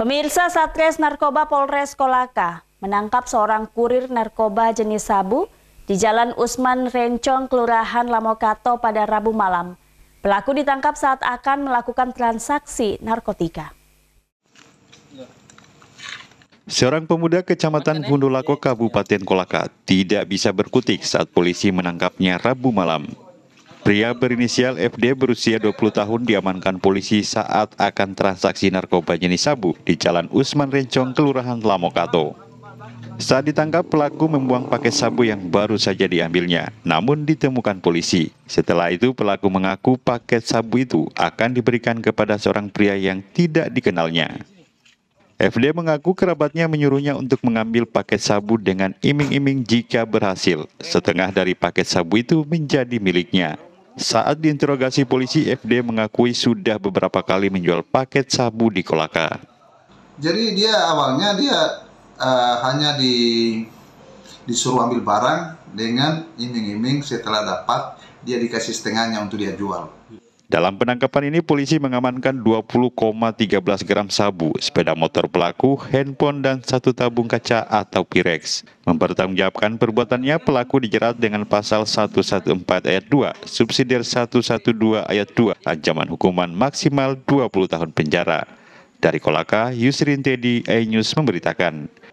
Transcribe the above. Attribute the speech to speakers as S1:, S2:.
S1: Pemirsa Satres Narkoba Polres Kolaka menangkap seorang kurir narkoba jenis sabu di Jalan Usman Rencong, Kelurahan Lamokato pada Rabu malam. Pelaku ditangkap saat akan melakukan transaksi narkotika.
S2: Seorang pemuda kecamatan eh? Gundulako, Kabupaten Kolaka tidak bisa berkutik saat polisi menangkapnya Rabu malam. Pria berinisial FD berusia 20 tahun diamankan polisi saat akan transaksi narkoba jenis sabu di Jalan Usman Rencong, Kelurahan Lamokato. Saat ditangkap, pelaku membuang paket sabu yang baru saja diambilnya, namun ditemukan polisi. Setelah itu, pelaku mengaku paket sabu itu akan diberikan kepada seorang pria yang tidak dikenalnya. FD mengaku kerabatnya menyuruhnya untuk mengambil paket sabu dengan iming-iming jika berhasil. Setengah dari paket sabu itu menjadi miliknya. Saat diinterogasi polisi, FD mengakui sudah beberapa kali menjual paket sabu di Kolaka.
S3: Jadi dia awalnya dia uh, hanya di disuruh ambil barang dengan iming-iming setelah dapat dia dikasih setengahnya untuk dia jual.
S2: Dalam penangkapan ini, polisi mengamankan 20,13 gram sabu, sepeda motor pelaku, handphone, dan satu tabung kaca atau pirex. Mempertanggungjawabkan perbuatannya, pelaku dijerat dengan pasal 114 ayat 2, subsidiar 112 ayat 2, ancaman hukuman maksimal 20 tahun penjara. Dari Kolaka, Yusrin Teddy, News memberitakan.